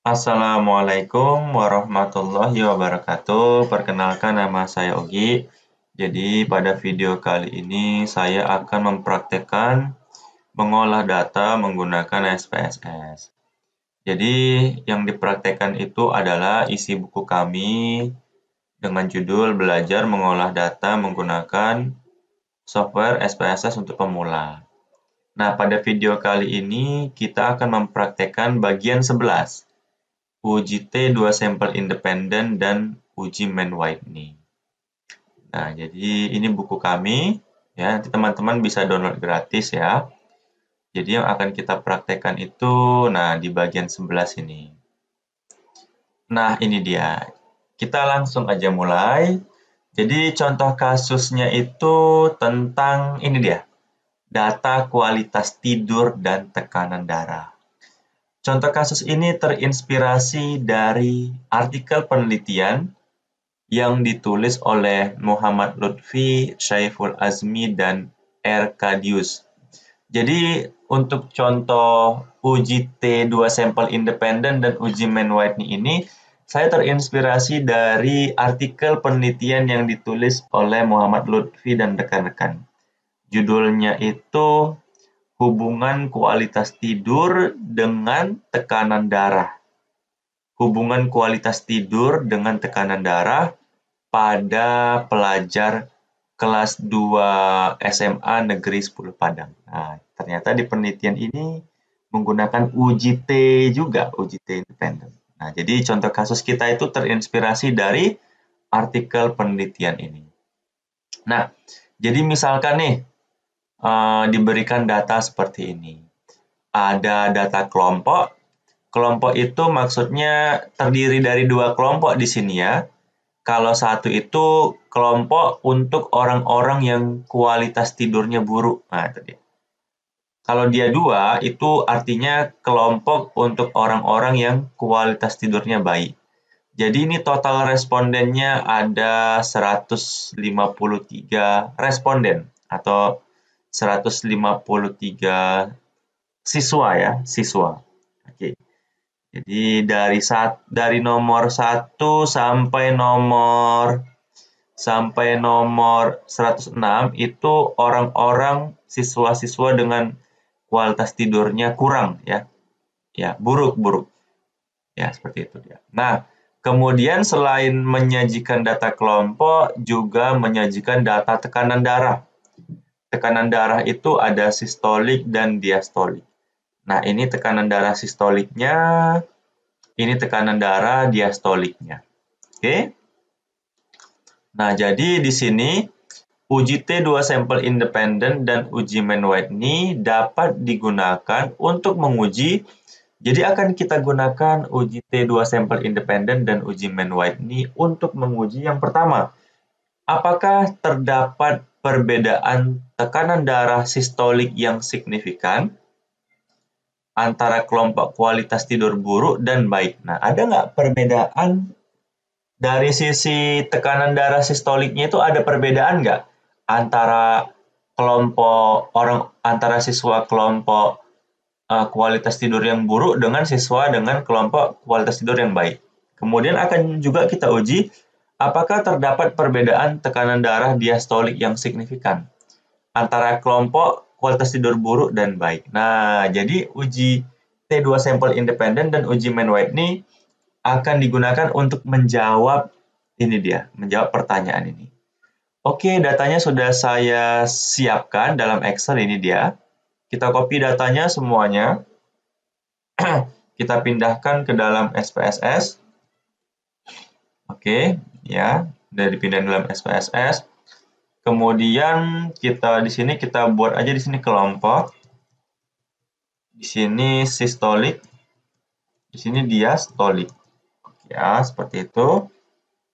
Assalamualaikum warahmatullahi wabarakatuh. Perkenalkan nama saya Ogi. Jadi pada video kali ini saya akan mempraktekkan mengolah data menggunakan SPSS. Jadi yang dipraktekkan itu adalah isi buku kami dengan judul Belajar Mengolah Data Menggunakan Software SPSS untuk Pemula. Nah, pada video kali ini kita akan mempraktekkan bagian 11 uji T2 sampel independen dan uji man Whitney. Nah, jadi ini buku kami ya. Nanti teman-teman bisa download gratis ya. Jadi yang akan kita praktekkan itu nah di bagian 11 ini. Nah, ini dia. Kita langsung aja mulai. Jadi contoh kasusnya itu tentang ini dia. Data kualitas tidur dan tekanan darah. Contoh kasus ini terinspirasi dari artikel penelitian yang ditulis oleh Muhammad Lutfi, Syaiful Azmi, dan R. Kadius. Jadi untuk contoh uji T2 sampel independen dan uji man Whitney ini, saya terinspirasi dari artikel penelitian yang ditulis oleh Muhammad Lutfi dan rekan-rekan. Judulnya itu hubungan kualitas tidur dengan tekanan darah. Hubungan kualitas tidur dengan tekanan darah pada pelajar kelas 2 SMA Negeri 10 Padang. Nah, ternyata di penelitian ini menggunakan UJT juga, UJT independen. Nah, jadi contoh kasus kita itu terinspirasi dari artikel penelitian ini. Nah, jadi misalkan nih, Eh, diberikan data seperti ini. Ada data kelompok. Kelompok itu maksudnya terdiri dari dua kelompok di sini ya. Kalau satu itu kelompok untuk orang-orang yang kualitas tidurnya buruk. Nah, itu Kalau dia dua, itu artinya kelompok untuk orang-orang yang kualitas tidurnya baik. Jadi ini total respondennya ada 153 responden atau 153 siswa ya, siswa. Oke. Jadi dari saat dari nomor 1 sampai nomor sampai nomor 106 itu orang-orang siswa-siswa dengan kualitas tidurnya kurang ya. Ya, buruk-buruk. Ya, seperti itu dia. Nah, kemudian selain menyajikan data kelompok juga menyajikan data tekanan darah tekanan darah itu ada sistolik dan diastolik. Nah, ini tekanan darah sistoliknya, ini tekanan darah diastoliknya. Oke? Nah, jadi di sini uji T2 sampel independen dan uji mann ini dapat digunakan untuk menguji jadi akan kita gunakan uji T2 sampel independen dan uji mann ini untuk menguji yang pertama, apakah terdapat perbedaan tekanan darah sistolik yang signifikan antara kelompok kualitas tidur buruk dan baik. Nah, ada nggak perbedaan dari sisi tekanan darah sistoliknya itu ada perbedaan nggak antara kelompok orang antara siswa kelompok uh, kualitas tidur yang buruk dengan siswa dengan kelompok kualitas tidur yang baik. Kemudian akan juga kita uji Apakah terdapat perbedaan tekanan darah diastolik yang signifikan antara kelompok kualitas tidur buruk dan baik? Nah, jadi uji T2 sampel independen dan uji white ini akan digunakan untuk menjawab ini dia, menjawab pertanyaan ini. Oke, datanya sudah saya siapkan dalam Excel ini dia. Kita copy datanya semuanya. Kita pindahkan ke dalam SPSS Oke, ya, dari pindahin dalam SPSS. Kemudian kita di sini kita buat aja di sini kelompok. Di sini sistolik. Di sini diastolik. Ya, seperti itu.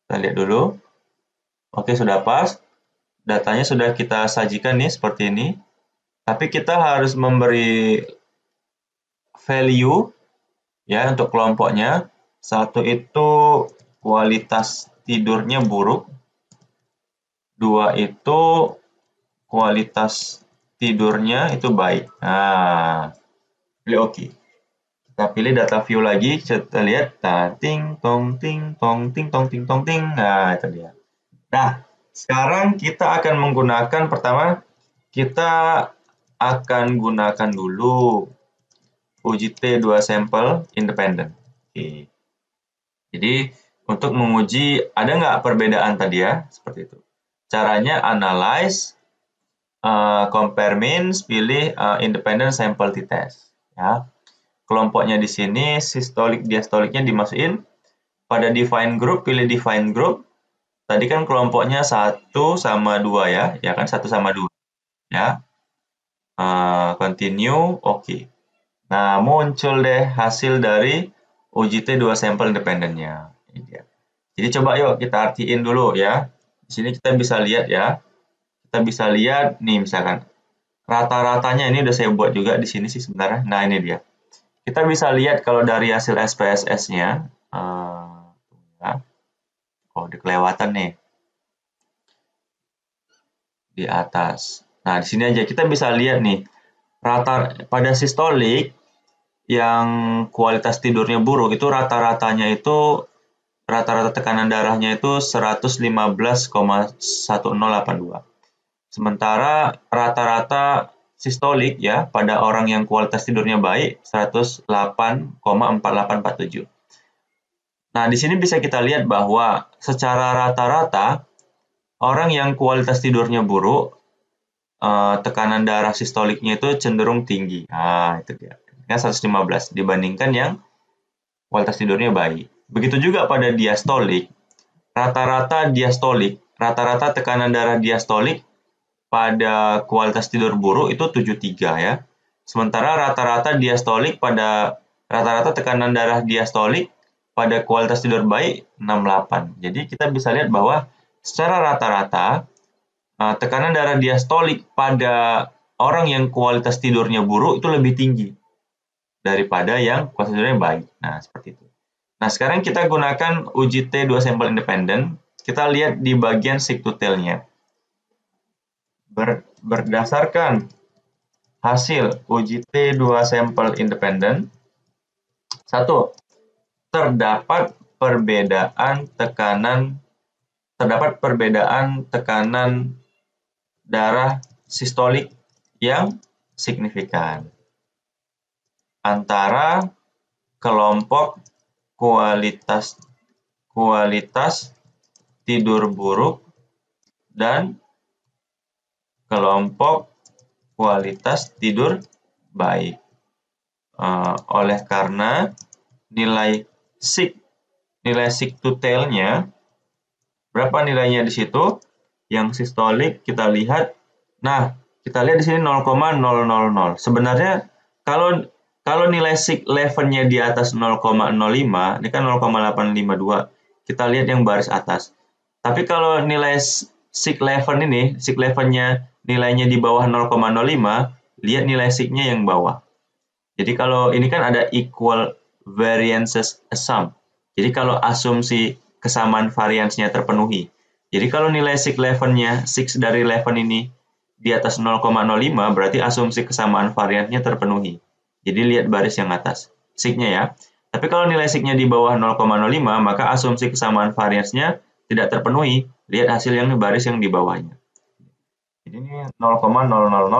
Kita lihat dulu. Oke, sudah pas. Datanya sudah kita sajikan nih seperti ini. Tapi kita harus memberi value ya untuk kelompoknya. Satu itu kualitas tidurnya buruk. Dua itu kualitas tidurnya itu baik. Nah, pilih oke. Okay. Kita pilih data view lagi, kita lihat nah, ting tong ting tong ting tong ting tong ting. Nah, itu dia. Nah, sekarang kita akan menggunakan pertama kita akan gunakan dulu uji T2 sampel independen. Oke. Okay. Jadi untuk menguji ada nggak perbedaan tadi ya, seperti itu. Caranya analyze, uh, compare means, pilih uh, independent sample t-test. Ya. Kelompoknya di sini, sistolik diastoliknya dimasukin. Pada define group, pilih define group. Tadi kan kelompoknya satu sama dua ya, ya kan satu sama dua. Ya, uh, continue, oke. Okay. Nah, muncul deh hasil dari uji t dua sampel independennya dia. Jadi coba yuk kita artiin dulu ya. Di sini kita bisa lihat ya. Kita bisa lihat nih misalkan rata-ratanya ini udah saya buat juga di sini sih sebenarnya. Nah ini dia. Kita bisa lihat kalau dari hasil SPSS-nya, uh, eh, ya. oh di kelewatan nih di atas. Nah di sini aja kita bisa lihat nih rata pada sistolik yang kualitas tidurnya buruk itu rata-ratanya itu rata-rata tekanan darahnya itu 115,1082. Sementara rata-rata sistolik ya pada orang yang kualitas tidurnya baik 108,4847. Nah, di sini bisa kita lihat bahwa secara rata-rata orang yang kualitas tidurnya buruk eh, tekanan darah sistoliknya itu cenderung tinggi. Nah, itu dia. Nah, ya, 115 dibandingkan yang kualitas tidurnya baik. Begitu juga pada diastolik. Rata-rata diastolik, rata-rata tekanan darah diastolik pada kualitas tidur buruk itu 73 ya. Sementara rata-rata diastolik pada rata-rata tekanan darah diastolik pada kualitas tidur baik 68. Jadi kita bisa lihat bahwa secara rata-rata eh, tekanan darah diastolik pada orang yang kualitas tidurnya buruk itu lebih tinggi daripada yang kualitas tidurnya baik. Nah, seperti itu. Nah, sekarang kita gunakan uji T2 sampel independen. Kita lihat di bagian sig to tail-nya. Ber, berdasarkan hasil uji T2 sampel independen, satu terdapat perbedaan tekanan terdapat perbedaan tekanan darah sistolik yang signifikan antara kelompok kualitas kualitas tidur buruk dan kelompok kualitas tidur baik. Uh, oleh karena nilai sig nilai sig to tailnya berapa nilainya di situ? Yang sistolik kita lihat. Nah, kita lihat di sini 0,000. Sebenarnya kalau kalau nilai sig levelnya di atas 0,05, ini kan 0,852. Kita lihat yang baris atas. Tapi kalau nilai sig level ini, sig levelnya nilainya di bawah 0,05, lihat nilai sig-nya yang bawah. Jadi kalau ini kan ada equal variances sum. Jadi kalau asumsi kesamaan variansnya terpenuhi. Jadi kalau nilai sig levelnya, nya sig dari level ini di atas 0,05, berarti asumsi kesamaan variansnya terpenuhi. Jadi lihat baris yang atas, sig-nya ya. Tapi kalau nilai sig-nya di bawah 0,05, maka asumsi kesamaan variansnya tidak terpenuhi. Lihat hasil yang baris yang di bawahnya. Jadi ini 0,000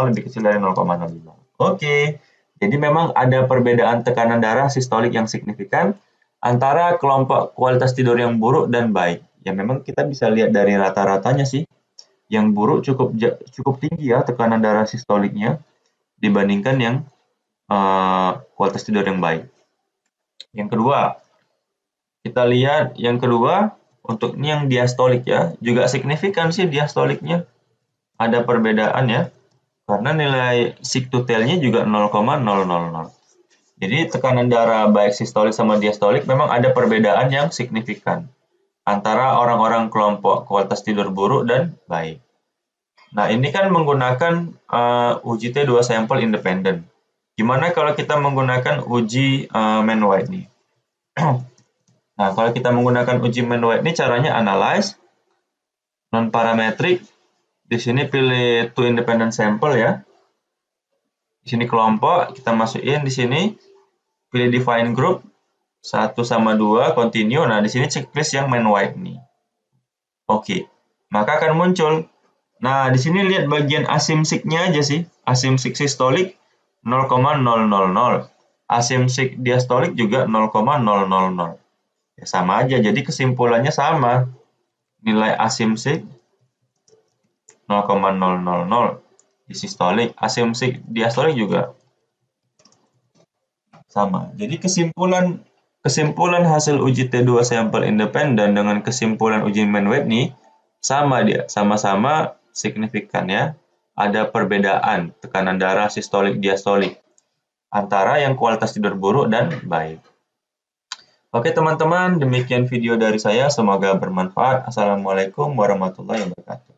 lebih kecil dari 0,05. Oke, jadi memang ada perbedaan tekanan darah sistolik yang signifikan antara kelompok kualitas tidur yang buruk dan baik. Ya memang kita bisa lihat dari rata-ratanya sih. Yang buruk cukup cukup tinggi ya tekanan darah sistoliknya dibandingkan yang Eh, kualitas tidur yang baik. Yang kedua, kita lihat yang kedua untuk ini yang diastolik ya, juga signifikan sih diastoliknya. Ada perbedaan ya, karena nilai sick to tailnya juga 0,000. Jadi tekanan darah baik sistolik sama diastolik memang ada perbedaan yang signifikan antara orang-orang kelompok kualitas tidur buruk dan baik. Nah, ini kan menggunakan uh, uji T2 sampel independen. Gimana kalau kita menggunakan uji uh, man white nah, kalau kita menggunakan uji man white ini caranya analyze non parametric. Di sini pilih two independent sample ya. Di sini kelompok, kita masukin di sini pilih define group 1 sama 2 continue. Nah, di sini checklist yang man white nih. Oke. Okay. Maka akan muncul Nah, di sini lihat bagian asimsiknya aja sih, asimsik sistolik 0,000. Asimsik diastolik juga 0,000. Ya, sama aja, jadi kesimpulannya sama. Nilai asimsik 0,000 di sistolik, asimsik diastolik juga sama. Jadi kesimpulan kesimpulan hasil uji T2 sampel independen dengan kesimpulan uji Manwetney sama dia, sama-sama signifikan ya ada perbedaan tekanan darah sistolik diastolik antara yang kualitas tidur buruk dan baik. Oke teman-teman, demikian video dari saya. Semoga bermanfaat. Assalamualaikum warahmatullahi wabarakatuh.